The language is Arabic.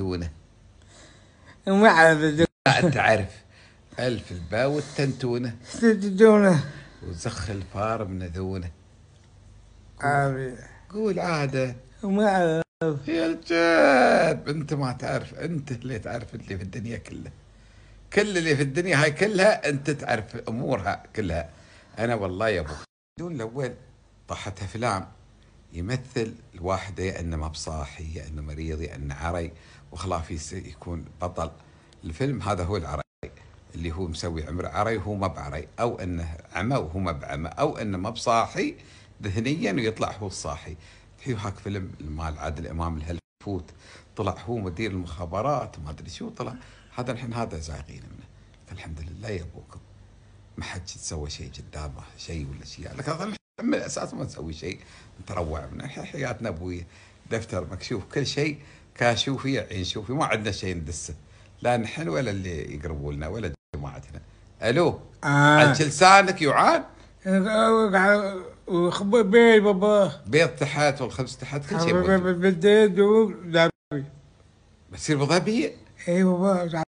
ما مع انت عارف ألف الباء والتنتونة تنتونة وزخ الفار من ذونة عارف قول عادة ما أعرف يا الجاب أنت ما تعرف أنت اللي تعرف اللي في الدنيا كلها كل اللي في الدنيا هاي كلها أنت تعرف أمورها كلها أنا والله يا أبو دون الأول طاحت أفلام يمثل الواحد يا انه مبصاحي يا انه مريض يا انه عري وخلافي يكون بطل الفيلم هذا هو العري اللي هو مسوي عمره عري وهو ما بعري او انه عمى وهو ما بعمى او انه ما بصاحي ذهنيا ويطلع هو الصاحي في هاك فيلم مال عادل امام الهلفوت طلع هو مدير المخابرات ما ادري شو طلع هذا الحين هذا زايغين منه الحمد لله يا أبوك ما حدش تسوى شيء قدامه شيء ولا شيء يعني لك هذا من الاساس ما نسوي شيء نتروع من حياتنا ابويه دفتر مكشوف كل شيء كاشوفي عين شوفي ما عندنا شيء ندسه لا نحن ولا اللي يقربوا لنا ولا جماعتنا الو آه. لسانك يعان بيض بابا بيض تحت والخبز تحت كل شيء بدي ادوق بتصير بضبيه اي بابا